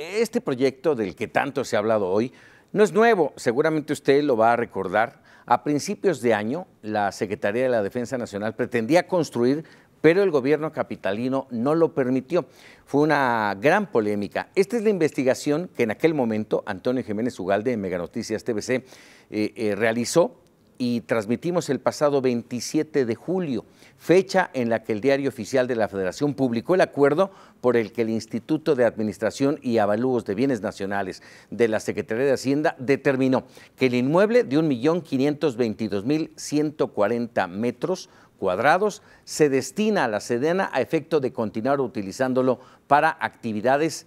este proyecto del que tanto se ha hablado hoy no es nuevo, seguramente usted lo va a recordar. A principios de año, la Secretaría de la Defensa Nacional pretendía construir, pero el gobierno capitalino no lo permitió. Fue una gran polémica. Esta es la investigación que en aquel momento Antonio Jiménez Ugalde en Meganoticias TVC eh, eh, realizó y transmitimos el pasado 27 de julio, fecha en la que el Diario Oficial de la Federación publicó el acuerdo por el que el Instituto de Administración y Avalúos de Bienes Nacionales de la Secretaría de Hacienda determinó que el inmueble de 1.522.140 metros cuadrados se destina a la Sedena a efecto de continuar utilizándolo para actividades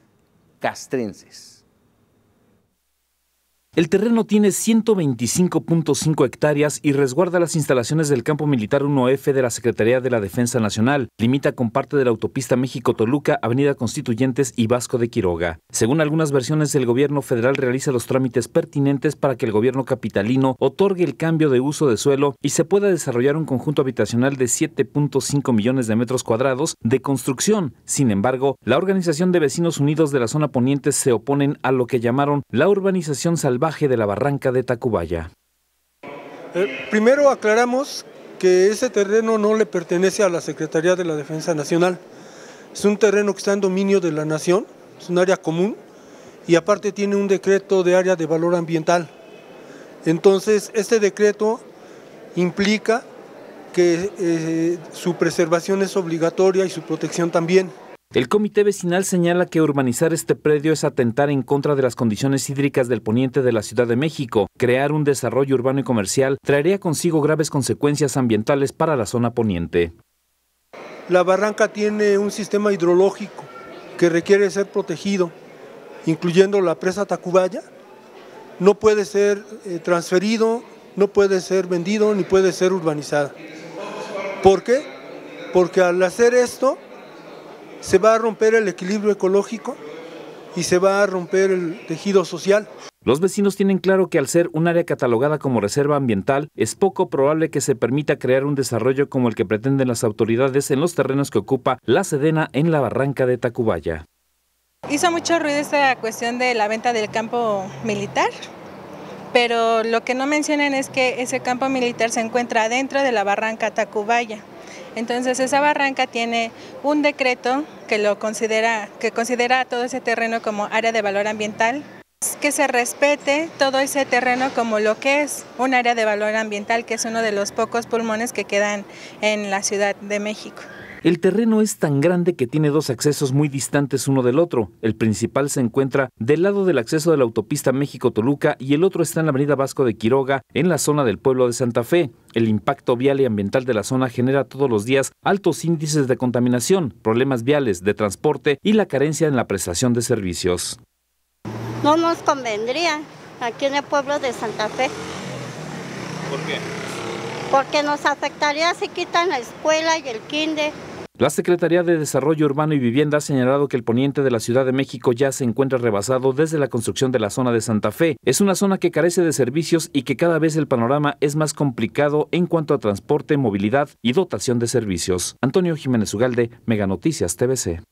castrenses. El terreno tiene 125.5 hectáreas y resguarda las instalaciones del Campo Militar 1F de la Secretaría de la Defensa Nacional. Limita con parte de la autopista México-Toluca, Avenida Constituyentes y Vasco de Quiroga. Según algunas versiones, el gobierno federal realiza los trámites pertinentes para que el gobierno capitalino otorgue el cambio de uso de suelo y se pueda desarrollar un conjunto habitacional de 7.5 millones de metros cuadrados de construcción. Sin embargo, la Organización de Vecinos Unidos de la Zona Poniente se oponen a lo que llamaron la urbanización salvaje baje de la barranca de Tacubaya. Eh, primero aclaramos que ese terreno no le pertenece a la Secretaría de la Defensa Nacional. Es un terreno que está en dominio de la nación, es un área común y aparte tiene un decreto de área de valor ambiental. Entonces, este decreto implica que eh, su preservación es obligatoria y su protección también. El comité vecinal señala que urbanizar este predio es atentar en contra de las condiciones hídricas del poniente de la Ciudad de México. Crear un desarrollo urbano y comercial traería consigo graves consecuencias ambientales para la zona poniente. La barranca tiene un sistema hidrológico que requiere ser protegido, incluyendo la presa Tacubaya. No puede ser eh, transferido, no puede ser vendido, ni puede ser urbanizada. ¿Por qué? Porque al hacer esto se va a romper el equilibrio ecológico y se va a romper el tejido social. Los vecinos tienen claro que al ser un área catalogada como reserva ambiental, es poco probable que se permita crear un desarrollo como el que pretenden las autoridades en los terrenos que ocupa la Sedena en la barranca de Tacubaya. Hizo mucho ruido esta cuestión de la venta del campo militar, pero lo que no mencionan es que ese campo militar se encuentra dentro de la barranca Tacubaya. Entonces esa barranca tiene un decreto que lo considera, que considera todo ese terreno como área de valor ambiental que se respete todo ese terreno como lo que es un área de valor ambiental, que es uno de los pocos pulmones que quedan en la Ciudad de México. El terreno es tan grande que tiene dos accesos muy distantes uno del otro. El principal se encuentra del lado del acceso de la autopista México-Toluca y el otro está en la avenida Vasco de Quiroga, en la zona del pueblo de Santa Fe. El impacto vial y ambiental de la zona genera todos los días altos índices de contaminación, problemas viales, de transporte y la carencia en la prestación de servicios. No nos convendría aquí en el pueblo de Santa Fe. ¿Por qué? Porque nos afectaría si quitan la escuela y el kinder. La Secretaría de Desarrollo Urbano y Vivienda ha señalado que el poniente de la Ciudad de México ya se encuentra rebasado desde la construcción de la zona de Santa Fe. Es una zona que carece de servicios y que cada vez el panorama es más complicado en cuanto a transporte, movilidad y dotación de servicios. Antonio Jiménez Ugalde, Meganoticias TVC.